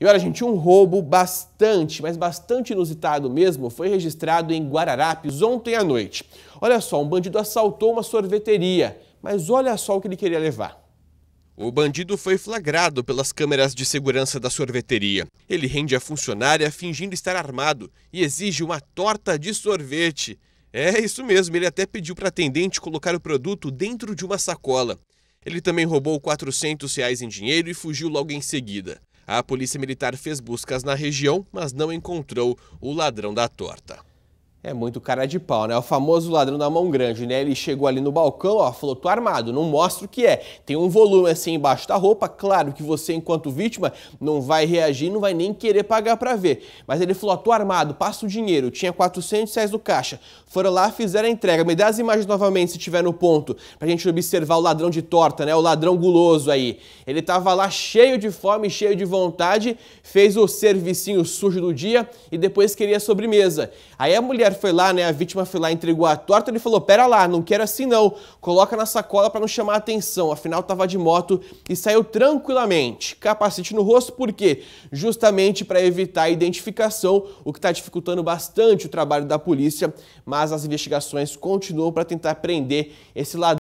E olha, gente, um roubo bastante, mas bastante inusitado mesmo, foi registrado em Guararapes ontem à noite. Olha só, um bandido assaltou uma sorveteria, mas olha só o que ele queria levar. O bandido foi flagrado pelas câmeras de segurança da sorveteria. Ele rende a funcionária fingindo estar armado e exige uma torta de sorvete. É isso mesmo, ele até pediu para atendente colocar o produto dentro de uma sacola. Ele também roubou 400 reais em dinheiro e fugiu logo em seguida. A polícia militar fez buscas na região, mas não encontrou o ladrão da torta. É muito cara de pau, né? É o famoso ladrão da mão grande, né? Ele chegou ali no balcão, ó, falou: tô armado, não mostra o que é. Tem um volume assim embaixo da roupa, claro que você, enquanto vítima, não vai reagir, não vai nem querer pagar para ver. Mas ele falou: ó, tô armado, passa o dinheiro. Tinha 400 reais no caixa. Foram lá, fizeram a entrega. Me dá as imagens novamente, se tiver no ponto, pra gente observar o ladrão de torta, né? O ladrão guloso aí. Ele tava lá cheio de fome, cheio de vontade, fez o servicinho sujo do dia e depois queria sobremesa. Aí a mulher foi lá, né, a vítima foi lá, entregou a torta, ele falou, pera lá, não quero assim não, coloca na sacola para não chamar atenção, afinal tava de moto e saiu tranquilamente. Capacete no rosto, por quê? Justamente para evitar a identificação, o que está dificultando bastante o trabalho da polícia, mas as investigações continuam para tentar prender esse ladrão.